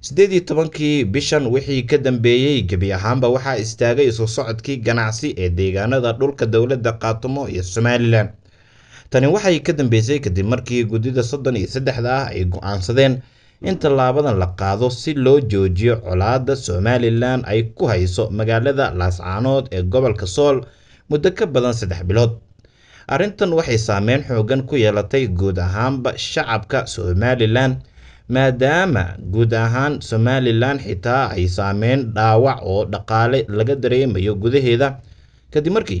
sideed tobankii bishan wixii ka dambeeyey gebi ahaanba waxaa istaagay isu socodkii ganacsi ee deegaanada dhulka dowladda kaatumo iyo somalilan tani waxay ka dambeysay kadib markii guddida soddon iyo saddexda ah ay go'aansadeen in tallaabadan la qaado si loo joojiyo colaadda somalilan ay ku hayso magaalada laascaanood ee gobolka sool muddo ka badan saddex bilood arrintan waxay saameyn xoogan ku yeelatay guud ahaanba shacabka somalilan maadaama guud ahaan somalilan xitaa ay saameyn dhaawac oo dhaqaale laga dareemayo gudaheeda kadib markii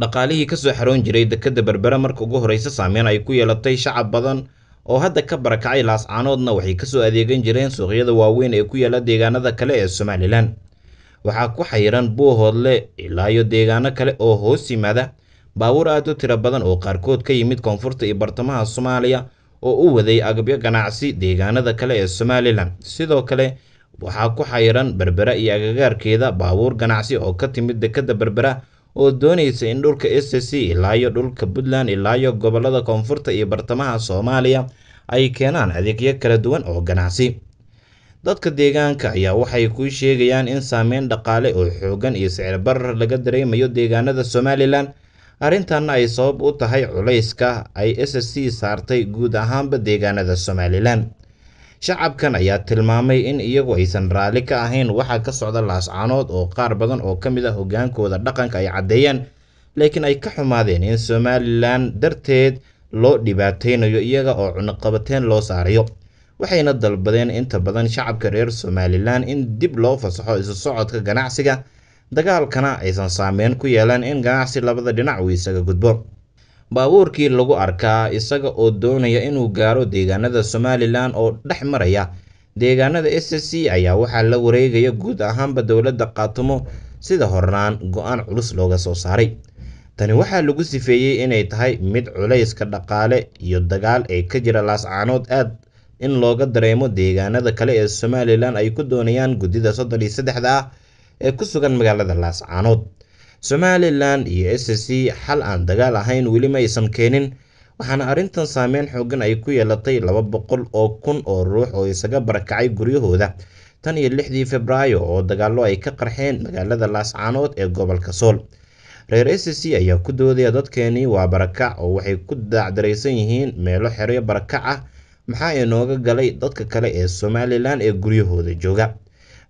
dhaqaalihii kasoo xaroon jiray dekadda berbera marka ugu horeysa saameyn ay ku yeelatay shacab badan oo hadda ka barakacay laascaanoodna waxay kasoo adeegan jireen suuqyada waaweyn ee ku yaala deegaanada kale ee somalilan waxaa ku xayiran buuhoodle ilaa iyo deegaano kale oo hoos yimaada baabuur aad u tiro badan oo qaarkood ka yimid koonfurta iyo bartamaha Soomaaliya oo u waday agabyo ganacsi deegaanada kale ee somalilan sidoo kale waxaa ku xayiran berbera iyo agagaarkeeda baabuur ganacsi oo ka timid dekadda berbera oo doonaysa in dhulka s c ilaayo dhulka puntland ilaayo gobolada koonfurta iyo bartamaha soomaaliya ay keenaan adeegyo kala duwan oo ganacsi dadka deegaanka ayaa waxay kuu sheegayaan in saameyn dhaqaale oo xoogan iyo sicir barar laga dareemayo deegaanada somalilan arrintanna ay sabab u tahay culayska ay c saartay guud ahaanba deegaanada somalilan shacabkan ayaa tilmaamay in iyagu aysan raalli ka ahayn waxaa ka socda laascanood oo qaar badan oo ka mid ah hogaankooda dhaqanka ay caddeeyeen laakiin ay ka xumaadeen in somalilan darteed loo dhibaateynayo iyaga oo cunaqabateen loo saarayo waxayna dalbadeen inta badan shacabka reer somalilan in dib loo fasaxo isu socodka ganacsiga dagaalkana aysan saameyn ku yeelan in ganacsi labada dhinac uu isaga gudbo baabuurkii lagu arkaa isaga oo doonaya inuu gaaro deegaanada somalilan oo dhex maraya deegaanada s c ayaa waxaa la wareegaya guud ahaanba dowladda qaatumo sida hornaan go-aan culus looga soo saaray tani waxaa lagu sifeeyey inay tahay mid culayska dhaqaale iyo dagaal ee ka jira laascaanood aad in looga dareemo deegaanada kale ee somalilan ay ku doonayaan guddida soddon iyo saddexda ah ee ku sugan magaalada laascaanood somalilan iyo s c xal aan dagaal ahayn weli ma aysan keenin waxaana arrintan saameyn xooggan ay ku yeelatay laba boqol oo kun oo ruux oo isaga barakacay guryahooda tan iyo lixdii febraayo oo dagaallo ay ka qarxeen magaalada laascaanood ee gobolka sool reer s c ayaa ku doodaya dadkeenii waa barakac oo waxay ku daacdaraysan yihiin meelo xeryo barakac ah maxaa inooga galay dadka kale ee somalilan ee guryahooda jooga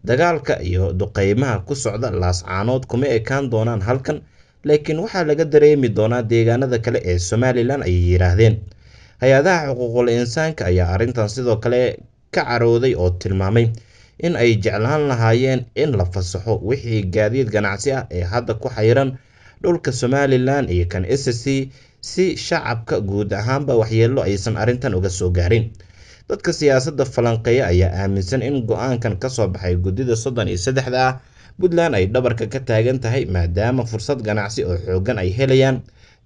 dagaalka iyo duqeymaha ku socda laascaanood kuma ekaan doonaan halkan laakiin waxaa laga dareemi doonaa deegaanada kale ee somalilan ayay yidhaahdeen hay-adaha xuquuqul insaanka ayaa arrintan sidoo kale ka carooday oo tilmaamay in ay jeclaan lahaayeen in la fasaxo wixii gaadiid ganacsi ah ee hadda ku xayran dhulka somalilan iyo kan sc si shacabka guud ahaanba waxyeello aysan arrintan uga soo gaarin dadka siyaasadda falanqeeya ayaa aaminsan in go-aankan ka soo baxay guddida soddon iyo saddexda ah puntland ay dhabarka ka taagan tahay maadaama fursad ganacsi oo xooggan ay helayaan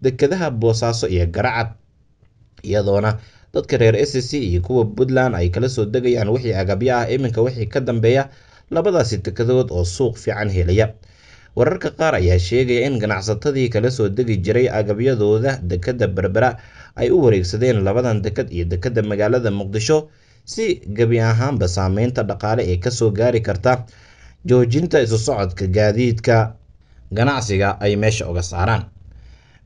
dekedaha boosaaso iyo garacad iyadoona dadka reer s sc iyo kuwa puntland ay kala soo degayaan wixii agabyo ah iminka wixii ka dambeeya labadaasi dekedood oo suuq fiican helaya wararka qaar ayaa sheegaya in ganacsatadii kala soo degi jiray agabyadooda dekedda berbera ay u wareegsadeen labadan dekad iyo dekedda magaalada muqdisho si gebi ahaanba saameynta dhaqaale ee kasoo gaari karta joojinta isu socodka gaadiidka ganacsiga ay meesha uga saaraan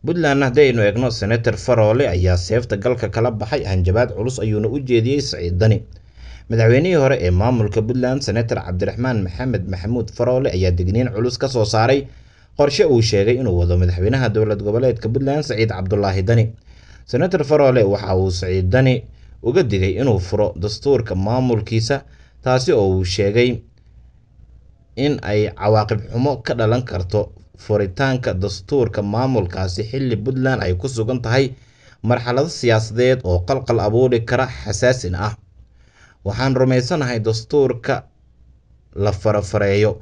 puntland haddii aynu eegno senator faroole ayaa seefta galka kala baxay hanjabaad culus ayuuna u jeediyey siciid madaxweynihii hore ee maamulka puntland senator cabdiraxmaan maxamed maxamuud faroole ayaa digniin culus ka soo saaray qorshe uu sheegay inuu wado madaxweynaha dowlad goboleedka puntland saciid cabdulaahi dani senator faroole waxa uu saciid dani uga digay inuu furo dastuurka maamulkiisa taasi oo uu sheegay in ay cawaaqib xumo ka dhalan karto furitaanka dastuurka maamulkaasi xilli puntland ay ku sugan tahay marxalado siyaasadeed oo qalqal abuuri kara xasaasin ah Waxaan rumaysanahay dastuurka la farafareeyo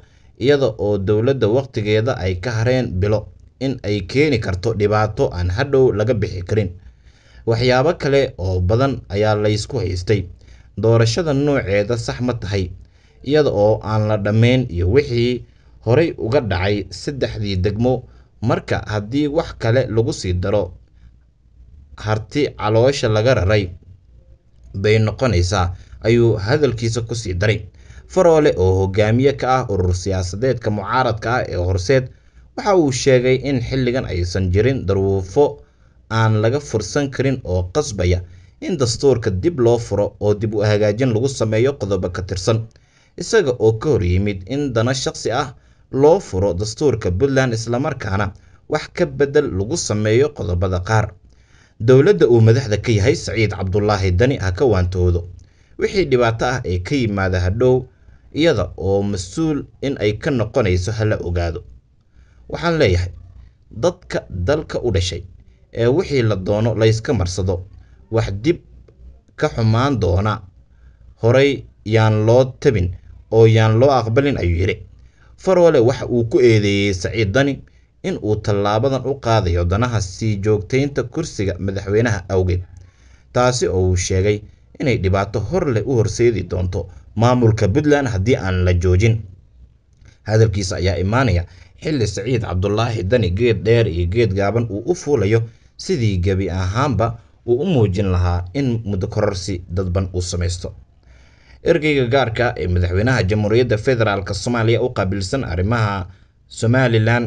iyada oo dowladda waqtigeeda ay ka hareen bilo, in ay keeni karto dhibaato aan hadhow laga bixi karin. Waxyaabo kale oo badan ayaa laysku haystay. Doorashada nooceeda sax ma tahay, iyada oo aan la dhammayn iyo wixii horay uga dhacay saddexdii degmo. Marka haddii wax kale lagu sii daro harti caloosha laga raray, bay noqonaysaa ayuu hadalkiisa kusii daray faroole oo hogaamiye ka ah urur siyaasadeedka mucaaradka ah ee horseed waxa uu sheegay in xilligan aysan jirin daruufo aan laga fursan karin oo qasbaya in dastuurka dib loo furo oo dib u hagaajin lagu sameeyo qodobo ka tirsan isaga oo ka hor yimid in dana shaqsi ah loo furo dastuurka puntland islamarkaana wax ka bedel lagu sameeyo qodobada qaar dowladda uu madaxda ka yahay saciid cabdulaahi dani ha ka waantoodo wixii dhibaato ah ee ka yimaada hadhow iyada oo mas-uul in ay ka noqonayso hala ogaado. Waxaan leeyahay dadka dalka u dhashay ee wixii la doono layska marsado wax dib ka xumaan doona horay yaan loo tabin oo yaan loo aqbalin ayuu yidhi. Farole waxa uu ku eedeeyey Saciid Dani in uu tallaabadan u qaadayo danaha sii joogtaynta kursiga madaxweynaha awgeed, taasi oo uu sheegay inay dhibaato hor u horseedi doonto maamulka puntland haddii aan la joojin hadalkiisa ayaa imaanaya xilli saciid cabdulaahi dani geed dheer iyo geed gaaban uu u fuulayo sidii gebi ahaanba uu u muujin lahaa in muddo dadban uu samaysto ergeyga gaarka ah ee madaxweynaha jamhuuriyadda federaalk soomaaliya u qaabilsan arrimaha somalilan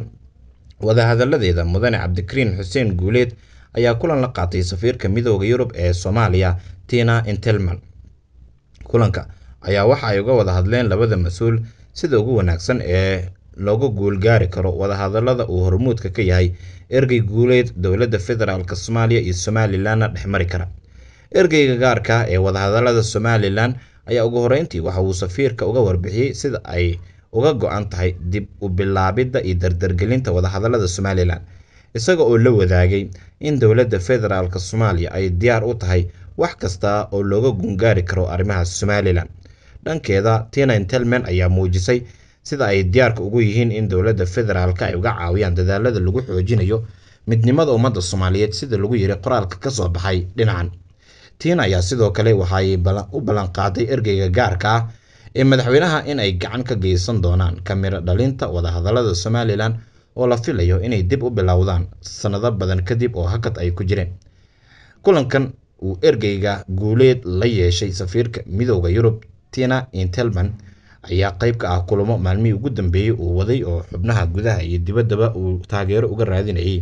wadahadalladeeda mudane cabdikariin xuseen guuleed ayaa kulan la qaatay safiirka midooda yurub ee soomaaliya tina intelman kulanka ayaa waxa ay uga wada hadleen labada mas-uul sida ugu wanaagsan ee looga guulgaari karo wadahadalada uu hormuudka ka yahay ergey guuleed dowladda federaalk soomaaliya iyo somalilanna dhex mari kara ergeyga gaarka ah ee wadahadalada somalilan ayaa ugu horreyntii waxa uu safiirka uga warbixiyey sida ay uga go-an tahay dib u bilaabidda iyo dardargelinta wadahadalada somalilan isaga oo la wadaagay in dowladda federaalk soomaaliya ay diyaar u tahay wax kasta oo looga gungaari karo arrimaha somalilan dhankeeda tina intelmen ayaa muujisay sida ay diyaarka ugu yihiin in dowladda federaalka ay uga caawiyaan dadaalada lagu xoojinayo midnimada ummadda soomaaliyeed sida lagu yidhi qoraalka ka soo baxay dhinacan tiin ayaa sidoo kale waxaay u ballanqaaday ergeyga gaarka ah ee madaxweynaha in ay gacan ka geysan doonaan kamiro dhalinta wadahadallada somalilan oo la filayo inay dib u bilowdaan sannado badan kadib oo hakad ay ku jireen kulankan uu ergeyga guuleed la yeeshay safiirka midooda yurub tina intelman ayaa qayb ka ah kulamo maalmihii ugu dambeeyey uu waday oo xubnaha gudaha iyo dibaddaba uu taageero uga raadinayay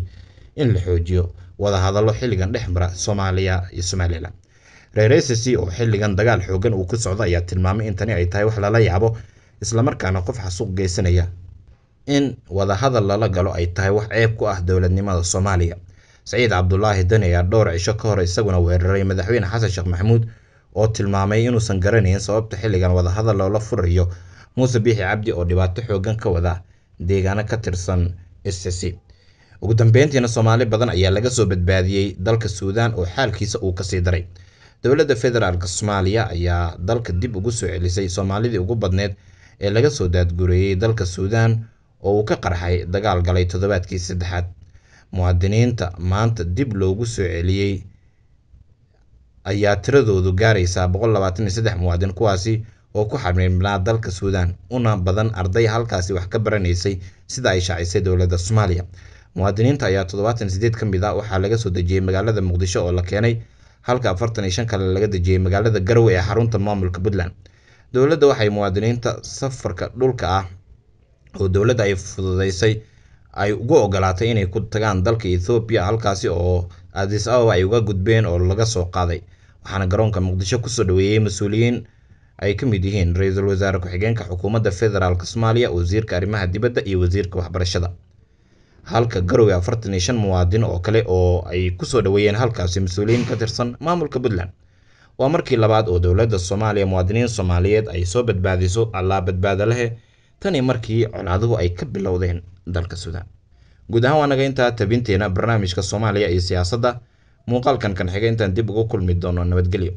in la xoojiyo wadahadallo xilligan dhex mara soomaaliya iyo somalilan reereysasi oo xilligan dagaal xoogan uu ku socdo ayaa tilmaamay in tani ay tahay wax lala yaabo islamarkaana qof xasuuq geysanaya in wadahadal lala galo ay tahay wax ceeb ku ah dowladnimada soomaaliya saciid cabdulaahi dani ayaa dhowr cisho ka hor isaguna weeraray madaxweyne xasan sheekh maxamuud oo tilmaamay inuusan garanayn sababta xilligan wadahadal loola furayo muuse biixi cabdi oo dhibaato xooggan ka wada deegaano ka tirsan iscisi ugu dambeyntiina soomaali badan ayaa laga soo badbaadiyey dalka suudaan oo xaalkiisa uu kasii daray dowladda federaalk soomaaliya ayaa dalka dib ugu soo celisay soomaalidii ugu badneed ee laga soo daadgureeyey dalka suudaan oo uu ka qarxay dagaal galay toddobaadkii saddexaad muwaadiniinta maanta dib loogu soo celiyey ayaa tiradoodu gaaraysaa boqol labaatan iyo saddex muwaadin kuwaasi oo ku xarmiibnaa dalka suudaan una badan arday halkaasi wax ka baranaysay sida ay shaacisay dowladda soomaaliya muwaadiniinta ayaa toddobaatan iyo sideed ka mid ah waxaa laga soo dejiyey magaalada muqdisho oo la keenay halka afartan iyo shan kale laga dejiyey magaalada garowe ee xarunta maamulka puntland dowladda waxay muwaadiniinta safarka dhulka ah oo dowladda ay fududeysay ay ugu ogolaatay inay ku tagaan dalka ethoobiya halkaasi oo adis ababa ay uga gudbeen oo laga soo qaaday waxaana garoonka muqdisho kusoo dhaweeyey mas-uuliyiin ay ka mid yihiin ra-iisul wasaare ku-xigeenka xukuumadda federaalk soomaaliya wasiirka arrimaha dibadda iyo wasiirka waxbarashada halka garowga afartan iyo shan muwaadin oo kale oo ay kusoo dhaweeyeen halkaasi mas-uuliyiin ka tirsan maamulka puntland waa markii labaad oo dowladda soomaaliya muwaadiniin soomaaliyeed ay soo badbaadiso allaa badbaada lehe tani markii colaaduhu ay ka bilowdeen dalka suudaan guud ahaan waa naga intaa tabinteena barnaamijka soomaaliya iyo siyaasadda muuqaalkan kan xiga intaan dib ugu kulmi doono nabadgelyo